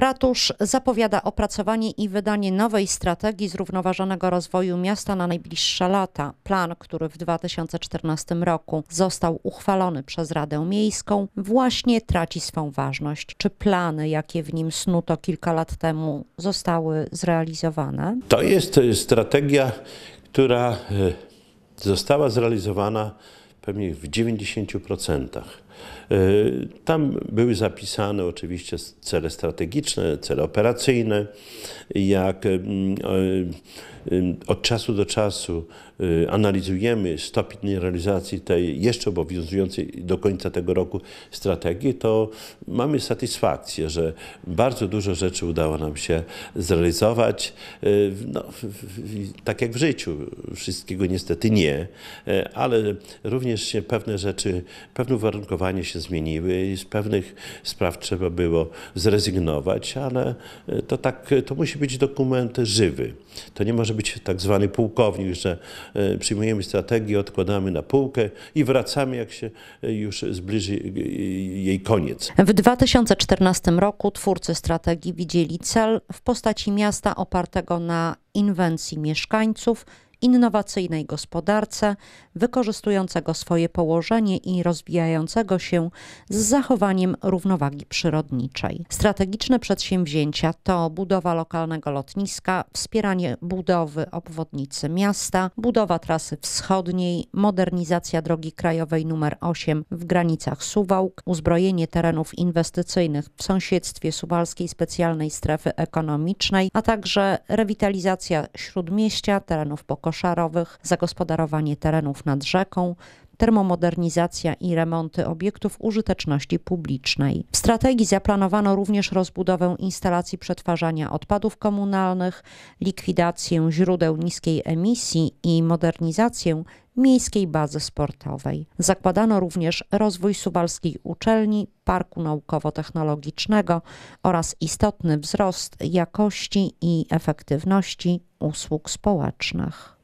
Ratusz zapowiada opracowanie i wydanie nowej strategii zrównoważonego rozwoju miasta na najbliższe lata. Plan, który w 2014 roku został uchwalony przez Radę Miejską, właśnie traci swą ważność. Czy plany, jakie w nim snuto kilka lat temu, zostały zrealizowane? To jest e, strategia, która e, została zrealizowana pewnie w 90%. E, tam były zapisane oczywiście cele strategiczne, cele operacyjne, jak e, od czasu do czasu e, analizujemy stopień realizacji tej jeszcze obowiązującej do końca tego roku strategii, to mamy satysfakcję, że bardzo dużo rzeczy udało nam się zrealizować. No, tak jak w życiu, wszystkiego niestety nie, ale również pewne rzeczy, pewne uwarunkowania uwarunkowania się zmieniły i z pewnych spraw trzeba było zrezygnować, ale e, to tak, e, to musi być dokument żywy. To nie może być tak zwany pułkownik, że e, przyjmujemy strategię, odkładamy na półkę i wracamy, jak się już zbliży jej koniec. W 2014 roku twórcy strategii widzieli cel w postaci miasta opartego na inwencji mieszkańców, innowacyjnej gospodarce, wykorzystującego swoje położenie i rozwijającego się z zachowaniem równowagi przyrodniczej. Strategiczne przedsięwzięcia to budowa lokalnego lotniska, wspieranie budowy obwodnicy miasta, budowa trasy wschodniej, modernizacja drogi krajowej nr 8 w granicach Suwałk, uzbrojenie terenów inwestycyjnych w sąsiedztwie Suwalskiej Specjalnej Strefy Ekonomicznej, a także rewitalizacja śródmieścia, terenów pokojowych, koszarowych, zagospodarowanie terenów nad rzeką, termomodernizacja i remonty obiektów użyteczności publicznej. W strategii zaplanowano również rozbudowę instalacji przetwarzania odpadów komunalnych, likwidację źródeł niskiej emisji i modernizację miejskiej bazy sportowej. Zakładano również rozwój suwalskiej uczelni, parku naukowo-technologicznego oraz istotny wzrost jakości i efektywności usług społecznych.